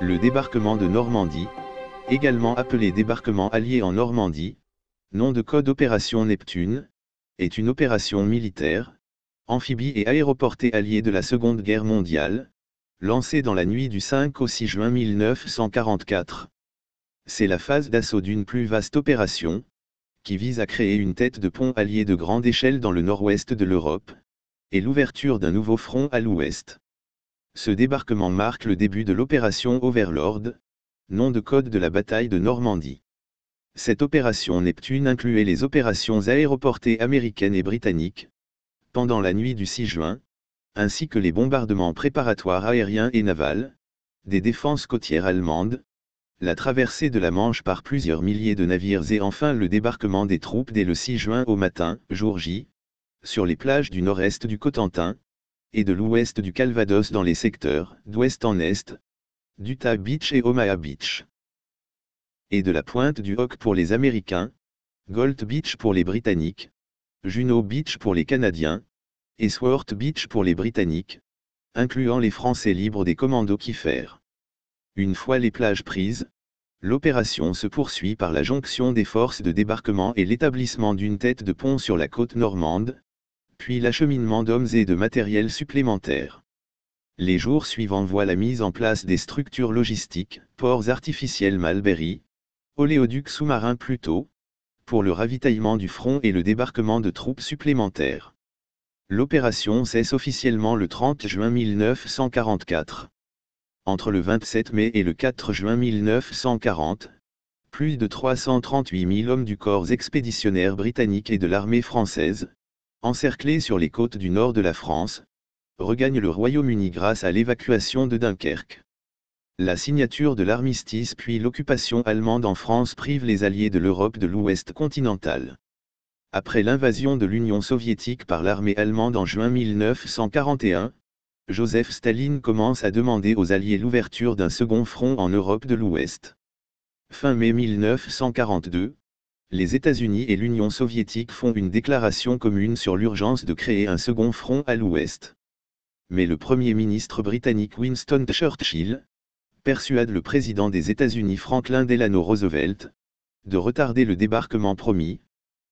le débarquement de Normandie, également appelé débarquement allié en Normandie, nom de code Opération Neptune, est une opération militaire, amphibie et aéroportée alliée de la Seconde Guerre mondiale, lancée dans la nuit du 5 au 6 juin 1944. C'est la phase d'assaut d'une plus vaste opération, qui vise à créer une tête de pont alliée de grande échelle dans le nord-ouest de l'Europe, et l'ouverture d'un nouveau front à l'ouest. Ce débarquement marque le début de l'opération Overlord, nom de code de la bataille de Normandie. Cette opération Neptune incluait les opérations aéroportées américaines et britanniques, pendant la nuit du 6 juin, ainsi que les bombardements préparatoires aériens et navals, des défenses côtières allemandes, la traversée de la Manche par plusieurs milliers de navires et enfin le débarquement des troupes dès le 6 juin au matin, jour J, sur les plages du nord-est du Cotentin, et de l'ouest du Calvados dans les secteurs d'ouest en est, d'Utah Beach et Omaha Beach. Et de la pointe du Hoc pour les Américains, Gold Beach pour les Britanniques, Juno Beach pour les Canadiens, et Swart Beach pour les Britanniques, incluant les Français libres des commandos qui fèrent. Une fois les plages prises, l'opération se poursuit par la jonction des forces de débarquement et l'établissement d'une tête de pont sur la côte normande, puis l'acheminement d'hommes et de matériel supplémentaires. Les jours suivants voient la mise en place des structures logistiques, ports artificiels Malberry, Oléoduc sous-marins plutôt, pour le ravitaillement du front et le débarquement de troupes supplémentaires. L'opération cesse officiellement le 30 juin 1944. Entre le 27 mai et le 4 juin 1940, plus de 338 000 hommes du corps expéditionnaire britannique et de l'armée française, encerclés sur les côtes du nord de la France, regagne le Royaume-Uni grâce à l'évacuation de Dunkerque. La signature de l'armistice puis l'occupation allemande en France privent les Alliés de l'Europe de l'Ouest continental. Après l'invasion de l'Union soviétique par l'armée allemande en juin 1941, Joseph Staline commence à demander aux Alliés l'ouverture d'un second front en Europe de l'Ouest. Fin mai 1942, les États-Unis et l'Union soviétique font une déclaration commune sur l'urgence de créer un second front à l'ouest. Mais le Premier ministre britannique Winston Churchill persuade le président des États-Unis Franklin Delano Roosevelt de retarder le débarquement promis,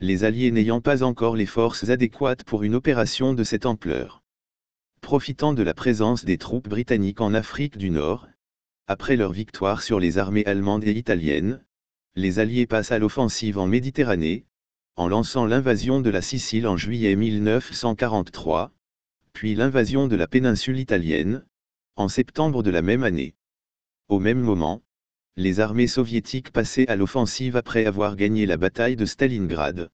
les Alliés n'ayant pas encore les forces adéquates pour une opération de cette ampleur. Profitant de la présence des troupes britanniques en Afrique du Nord, après leur victoire sur les armées allemandes et italiennes, les Alliés passent à l'offensive en Méditerranée, en lançant l'invasion de la Sicile en juillet 1943, puis l'invasion de la péninsule italienne, en septembre de la même année. Au même moment, les armées soviétiques passaient à l'offensive après avoir gagné la bataille de Stalingrad.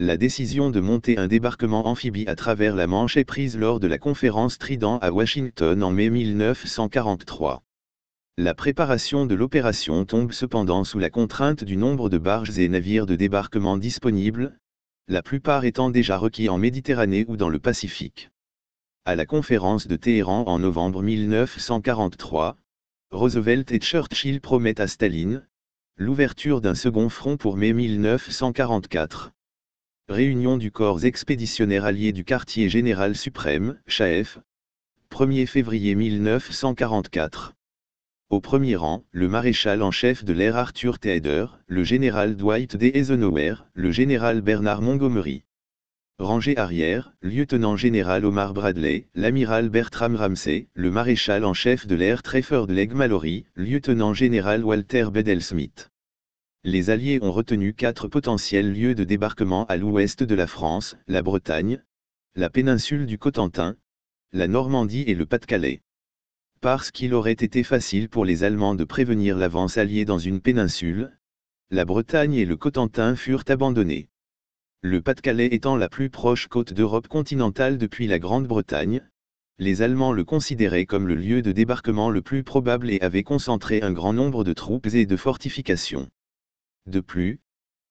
La décision de monter un débarquement amphibie à travers la Manche est prise lors de la conférence Trident à Washington en mai 1943. La préparation de l'opération tombe cependant sous la contrainte du nombre de barges et navires de débarquement disponibles, la plupart étant déjà requis en Méditerranée ou dans le Pacifique. À la conférence de Téhéran en novembre 1943, Roosevelt et Churchill promettent à Staline l'ouverture d'un second front pour mai 1944. Réunion du corps expéditionnaire allié du quartier général suprême, ChaF. 1er février 1944. Au premier rang, le maréchal en chef de l'air Arthur Tedder, le général Dwight D. Eisenhower, le général Bernard Montgomery. Rangé arrière, lieutenant général Omar Bradley, l'amiral Bertram Ramsay, le maréchal en chef de l'air de Leg Mallory, lieutenant général Walter Bedell Smith. Les Alliés ont retenu quatre potentiels lieux de débarquement à l'ouest de la France, la Bretagne, la péninsule du Cotentin, la Normandie et le Pas-de-Calais parce qu'il aurait été facile pour les Allemands de prévenir l'avance alliée dans une péninsule, la Bretagne et le Cotentin furent abandonnés. Le Pas-de-Calais étant la plus proche côte d'Europe continentale depuis la Grande-Bretagne, les Allemands le considéraient comme le lieu de débarquement le plus probable et avaient concentré un grand nombre de troupes et de fortifications. De plus,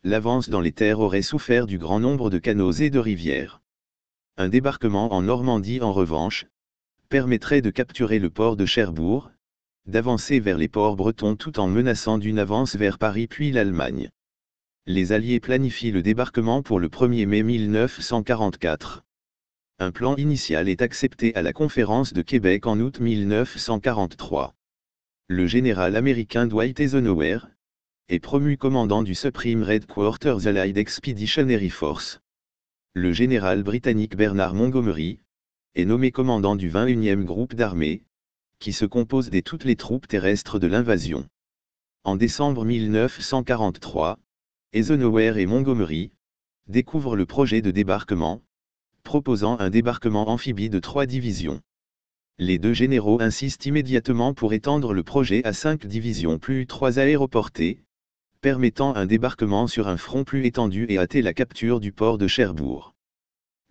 l'avance dans les terres aurait souffert du grand nombre de canaux et de rivières. Un débarquement en Normandie en revanche, permettrait de capturer le port de Cherbourg, d'avancer vers les ports bretons tout en menaçant d'une avance vers Paris puis l'Allemagne. Les Alliés planifient le débarquement pour le 1er mai 1944. Un plan initial est accepté à la conférence de Québec en août 1943. Le général américain Dwight Eisenhower est promu commandant du Supreme Red Quarters Allied Expeditionary Force. Le général britannique Bernard Montgomery est nommé commandant du 21e groupe d'armée, qui se compose des toutes les troupes terrestres de l'invasion. En décembre 1943, Eisenhower et Montgomery découvrent le projet de débarquement, proposant un débarquement amphibie de trois divisions. Les deux généraux insistent immédiatement pour étendre le projet à cinq divisions plus trois aéroportées, permettant un débarquement sur un front plus étendu et hâter la capture du port de Cherbourg.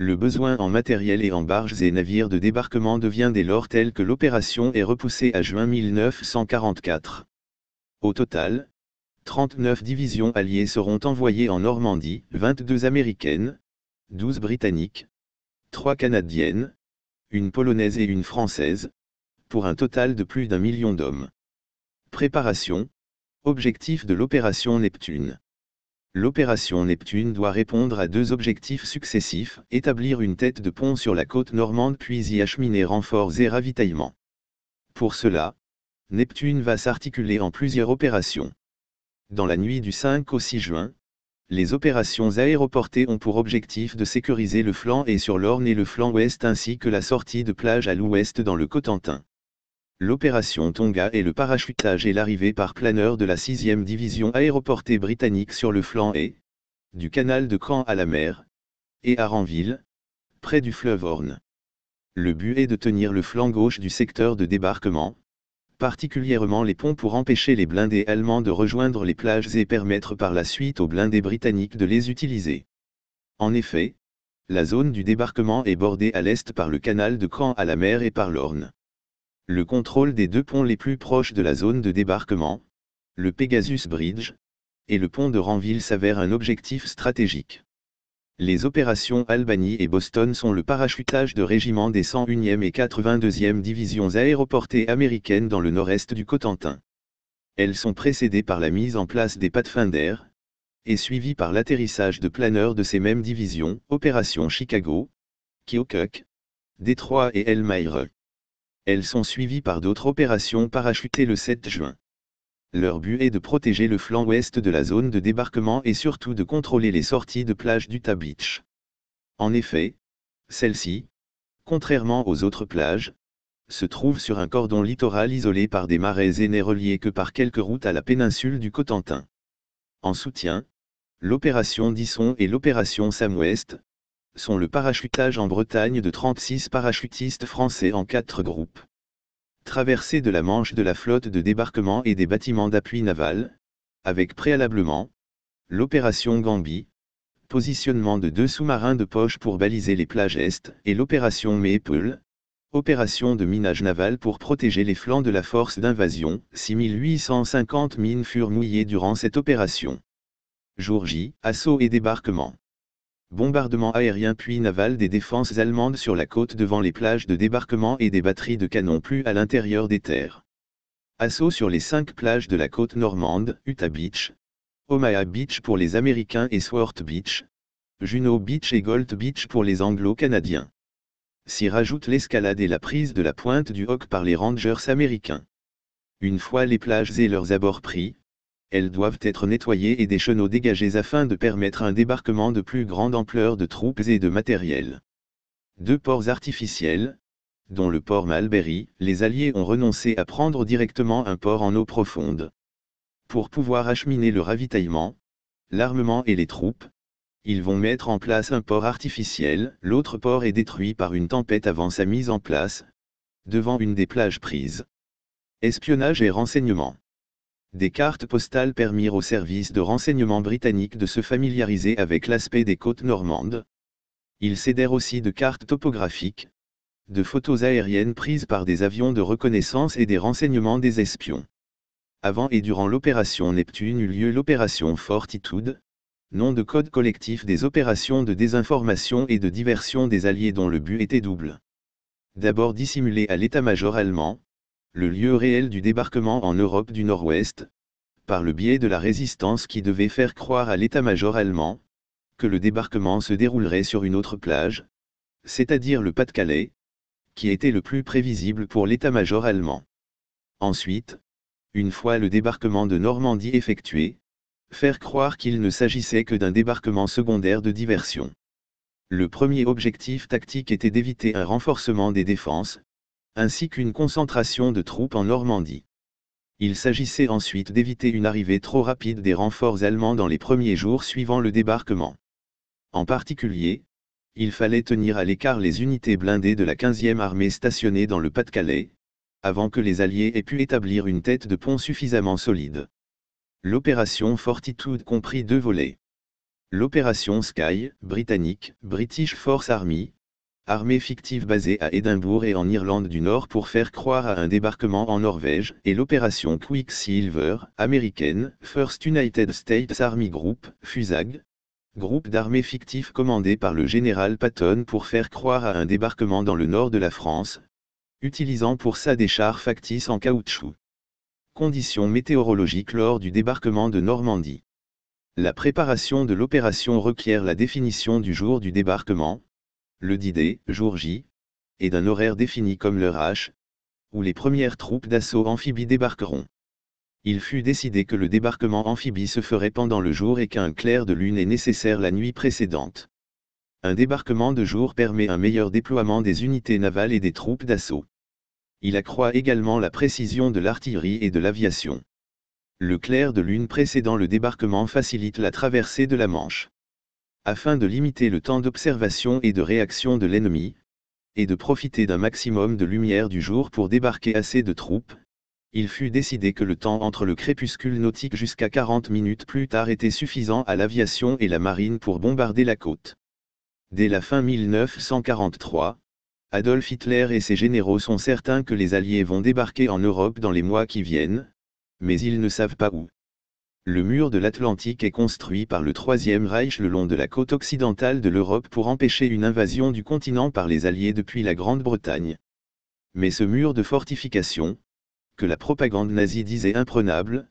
Le besoin en matériel et en barges et navires de débarquement devient dès lors tel que l'opération est repoussée à juin 1944. Au total, 39 divisions alliées seront envoyées en Normandie, 22 américaines, 12 britanniques, 3 canadiennes, une polonaise et une française, pour un total de plus d'un million d'hommes. Préparation, objectif de l'opération Neptune. L'opération Neptune doit répondre à deux objectifs successifs, établir une tête de pont sur la côte normande puis y acheminer renforts et ravitaillement. Pour cela, Neptune va s'articuler en plusieurs opérations. Dans la nuit du 5 au 6 juin, les opérations aéroportées ont pour objectif de sécuriser le flanc et sur l'Orne et le flanc ouest ainsi que la sortie de plage à l'ouest dans le Cotentin l'opération Tonga et le parachutage et l'arrivée par planeur de la 6e division aéroportée britannique sur le flanc et du canal de Caen à la mer, et à Ranville, près du fleuve Orne. Le but est de tenir le flanc gauche du secteur de débarquement, particulièrement les ponts pour empêcher les blindés allemands de rejoindre les plages et permettre par la suite aux blindés britanniques de les utiliser. En effet, la zone du débarquement est bordée à l'est par le canal de Caen à la mer et par l'Orne le contrôle des deux ponts les plus proches de la zone de débarquement, le Pegasus Bridge, et le pont de Ranville s'avère un objectif stratégique. Les opérations Albany et Boston sont le parachutage de régiments des 101e et 82e divisions aéroportées américaines dans le nord-est du Cotentin. Elles sont précédées par la mise en place des d'air, et suivies par l'atterrissage de planeurs de ces mêmes divisions, Opération Chicago, Keokuk, Détroit et Elmira. Elles sont suivies par d'autres opérations parachutées le 7 juin. Leur but est de protéger le flanc ouest de la zone de débarquement et surtout de contrôler les sorties de plage du Beach. En effet, celle-ci, contrairement aux autres plages, se trouve sur un cordon littoral isolé par des marais et n'est relié que par quelques routes à la péninsule du Cotentin. En soutien, l'opération Disson et l'opération Samouest, sont le parachutage en Bretagne de 36 parachutistes français en quatre groupes. Traversée de la Manche de la flotte de débarquement et des bâtiments d'appui naval, avec préalablement, l'opération Gambie, positionnement de deux sous-marins de poche pour baliser les plages Est et l'opération Maple, opération de minage naval pour protéger les flancs de la force d'invasion, 6850 mines furent mouillées durant cette opération. Jour J, assaut et débarquement bombardement aérien puis naval des défenses allemandes sur la côte devant les plages de débarquement et des batteries de canons plus à l'intérieur des terres. Assaut sur les cinq plages de la côte normande, Utah Beach, Omaha Beach pour les Américains et Swart Beach, Juno Beach et Gold Beach pour les Anglo-Canadiens. S'y rajoute l'escalade et la prise de la pointe du Hawk par les Rangers américains. Une fois les plages et leurs abords pris, elles doivent être nettoyées et des chenaux dégagés afin de permettre un débarquement de plus grande ampleur de troupes et de matériel. Deux ports artificiels, dont le port Malberry, les Alliés ont renoncé à prendre directement un port en eau profonde. Pour pouvoir acheminer le ravitaillement, l'armement et les troupes, ils vont mettre en place un port artificiel, l'autre port est détruit par une tempête avant sa mise en place, devant une des plages prises. Espionnage et renseignement des cartes postales permirent aux services de renseignement britanniques de se familiariser avec l'aspect des côtes normandes. Ils cédèrent aussi de cartes topographiques, de photos aériennes prises par des avions de reconnaissance et des renseignements des espions. Avant et durant l'opération Neptune eut lieu l'opération Fortitude, nom de code collectif des opérations de désinformation et de diversion des Alliés dont le but était double. D'abord dissimulé à l'état-major allemand, le lieu réel du débarquement en Europe du Nord-Ouest, par le biais de la résistance qui devait faire croire à l'état-major allemand, que le débarquement se déroulerait sur une autre plage, c'est-à-dire le Pas-de-Calais, qui était le plus prévisible pour l'état-major allemand. Ensuite, une fois le débarquement de Normandie effectué, faire croire qu'il ne s'agissait que d'un débarquement secondaire de diversion. Le premier objectif tactique était d'éviter un renforcement des défenses, ainsi qu'une concentration de troupes en Normandie. Il s'agissait ensuite d'éviter une arrivée trop rapide des renforts allemands dans les premiers jours suivant le débarquement. En particulier, il fallait tenir à l'écart les unités blindées de la 15e armée stationnée dans le Pas-de-Calais, avant que les Alliés aient pu établir une tête de pont suffisamment solide. L'opération Fortitude comprit deux volets. L'opération Sky, britannique, British Force Army, armée fictive basée à Édimbourg et en Irlande du Nord pour faire croire à un débarquement en Norvège, et l'opération Quicksilver, américaine, First United States Army Group, FUSAG, groupe d'armées fictif commandé par le général Patton pour faire croire à un débarquement dans le nord de la France, utilisant pour ça des chars factices en caoutchouc. Conditions météorologiques lors du débarquement de Normandie. La préparation de l'opération requiert la définition du jour du débarquement, le d jour J, est d'un horaire défini comme l'heure H, où les premières troupes d'assaut amphibie débarqueront. Il fut décidé que le débarquement amphibie se ferait pendant le jour et qu'un clair de lune est nécessaire la nuit précédente. Un débarquement de jour permet un meilleur déploiement des unités navales et des troupes d'assaut. Il accroît également la précision de l'artillerie et de l'aviation. Le clair de lune précédant le débarquement facilite la traversée de la Manche afin de limiter le temps d'observation et de réaction de l'ennemi, et de profiter d'un maximum de lumière du jour pour débarquer assez de troupes, il fut décidé que le temps entre le crépuscule nautique jusqu'à 40 minutes plus tard était suffisant à l'aviation et la marine pour bombarder la côte. Dès la fin 1943, Adolf Hitler et ses généraux sont certains que les Alliés vont débarquer en Europe dans les mois qui viennent, mais ils ne savent pas où. Le mur de l'Atlantique est construit par le Troisième Reich le long de la côte occidentale de l'Europe pour empêcher une invasion du continent par les Alliés depuis la Grande-Bretagne. Mais ce mur de fortification, que la propagande nazie disait imprenable,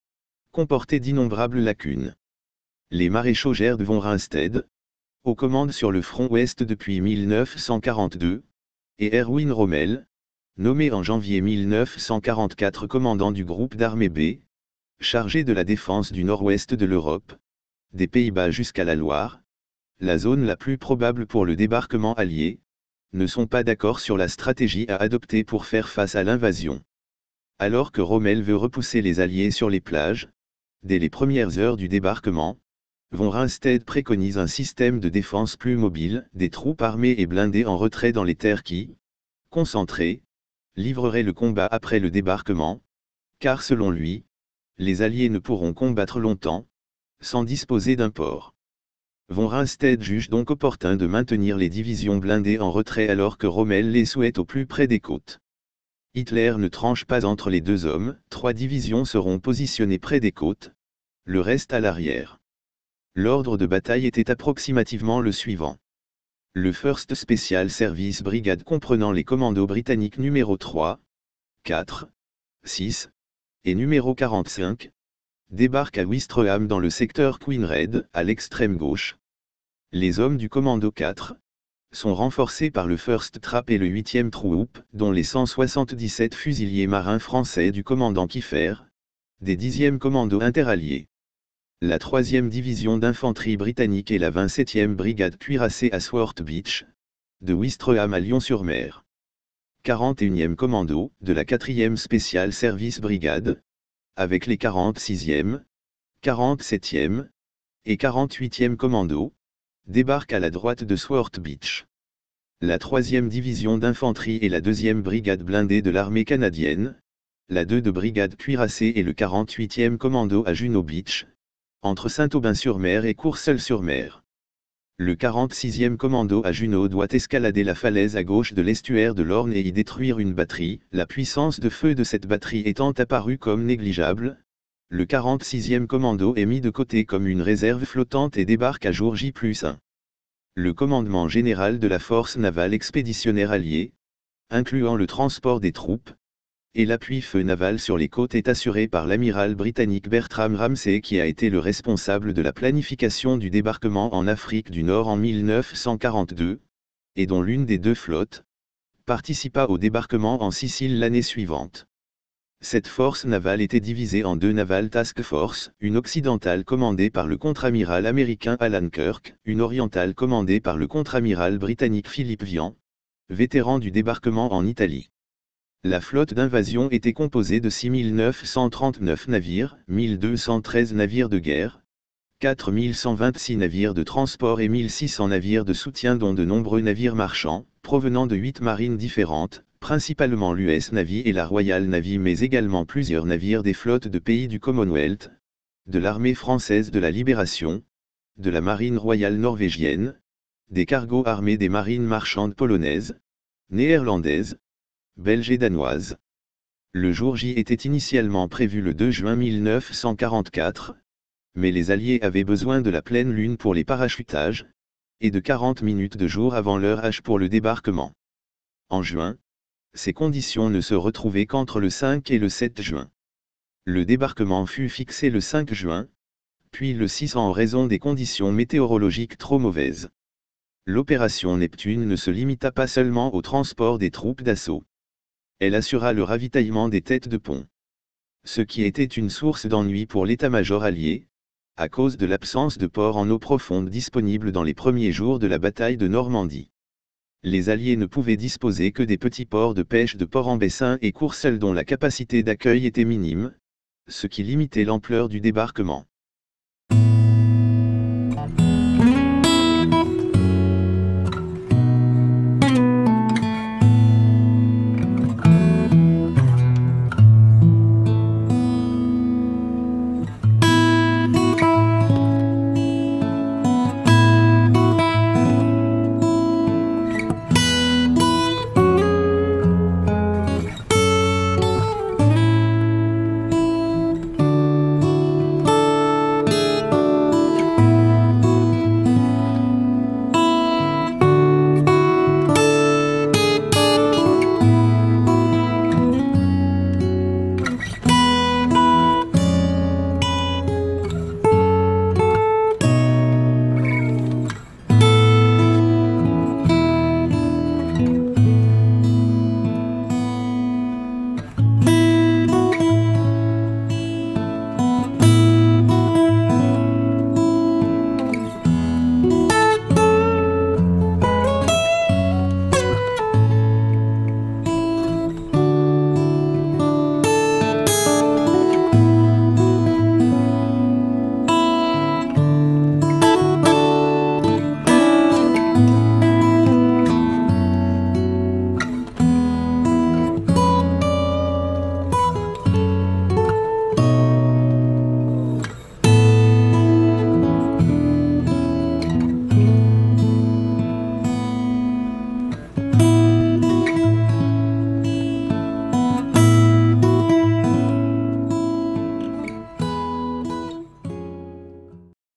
comportait d'innombrables lacunes. Les maréchaux Gerd von Reinstedt, aux commandes sur le front ouest depuis 1942, et Erwin Rommel, nommé en janvier 1944 commandant du groupe d'armée B, chargé de la défense du nord-ouest de l'Europe, des Pays-Bas jusqu'à la Loire, la zone la plus probable pour le débarquement allié, ne sont pas d'accord sur la stratégie à adopter pour faire face à l'invasion. Alors que Rommel veut repousser les alliés sur les plages, dès les premières heures du débarquement, Von Rundstedt préconise un système de défense plus mobile, des troupes armées et blindées en retrait dans les terres qui, concentrées, livreraient le combat après le débarquement, car selon lui, les Alliés ne pourront combattre longtemps, sans disposer d'un port. Von Rundstedt juge donc opportun de maintenir les divisions blindées en retrait alors que Rommel les souhaite au plus près des côtes. Hitler ne tranche pas entre les deux hommes, trois divisions seront positionnées près des côtes, le reste à l'arrière. L'ordre de bataille était approximativement le suivant. Le First Special Service Brigade comprenant les commandos britanniques numéro 3, 4, 6, et numéro 45, Débarque à Wistreham dans le secteur Queen Red, à l'extrême gauche. Les hommes du commando 4 sont renforcés par le 1st Trap et le 8e Troop, dont les 177 fusiliers marins français du commandant Kiefer, des 10e commandos interalliés. La 3e division d'infanterie britannique et la 27e brigade cuirassée à Swart Beach, de Wistreham à Lyon-sur-Mer. 41e Commando de la 4e Spéciale Service Brigade, avec les 46e, 47e et 48e Commando, débarquent à la droite de Swart Beach. La 3e Division d'infanterie et la 2e Brigade blindée de l'armée canadienne, la 2 de Brigade cuirassée et le 48e Commando à Juno Beach, entre Saint-Aubin-sur-Mer et Courseulles-sur-Mer. Le 46e commando à Juno doit escalader la falaise à gauche de l'estuaire de l'Orne et y détruire une batterie, la puissance de feu de cette batterie étant apparue comme négligeable. Le 46e commando est mis de côté comme une réserve flottante et débarque à jour J 1. Le commandement général de la force navale expéditionnaire alliée, incluant le transport des troupes, et l'appui feu naval sur les côtes est assuré par l'amiral britannique Bertram Ramsey qui a été le responsable de la planification du débarquement en Afrique du Nord en 1942, et dont l'une des deux flottes, participa au débarquement en Sicile l'année suivante. Cette force navale était divisée en deux Naval Task Force, une occidentale commandée par le contre-amiral américain Alan Kirk, une orientale commandée par le contre-amiral britannique Philippe Vian, vétéran du débarquement en Italie la flotte d'invasion était composée de 6939 navires, 1213 navires de guerre, 4126 navires de transport et 1600 navires de soutien dont de nombreux navires marchands, provenant de huit marines différentes, principalement l'US Navy et la Royal Navy mais également plusieurs navires des flottes de pays du Commonwealth, de l'armée française de la Libération, de la marine royale norvégienne, des cargos armés des marines marchandes polonaises, néerlandaises, belge et danoise. Le jour J était initialement prévu le 2 juin 1944, mais les Alliés avaient besoin de la pleine lune pour les parachutages, et de 40 minutes de jour avant l'heure H pour le débarquement. En juin, ces conditions ne se retrouvaient qu'entre le 5 et le 7 juin. Le débarquement fut fixé le 5 juin, puis le 6 en raison des conditions météorologiques trop mauvaises. L'opération Neptune ne se limita pas seulement au transport des troupes d'assaut elle assura le ravitaillement des têtes de pont. Ce qui était une source d'ennui pour l'état-major allié, à cause de l'absence de ports en eau profonde disponibles dans les premiers jours de la bataille de Normandie. Les Alliés ne pouvaient disposer que des petits ports de pêche de ports en bassin et Courcelles dont la capacité d'accueil était minime, ce qui limitait l'ampleur du débarquement.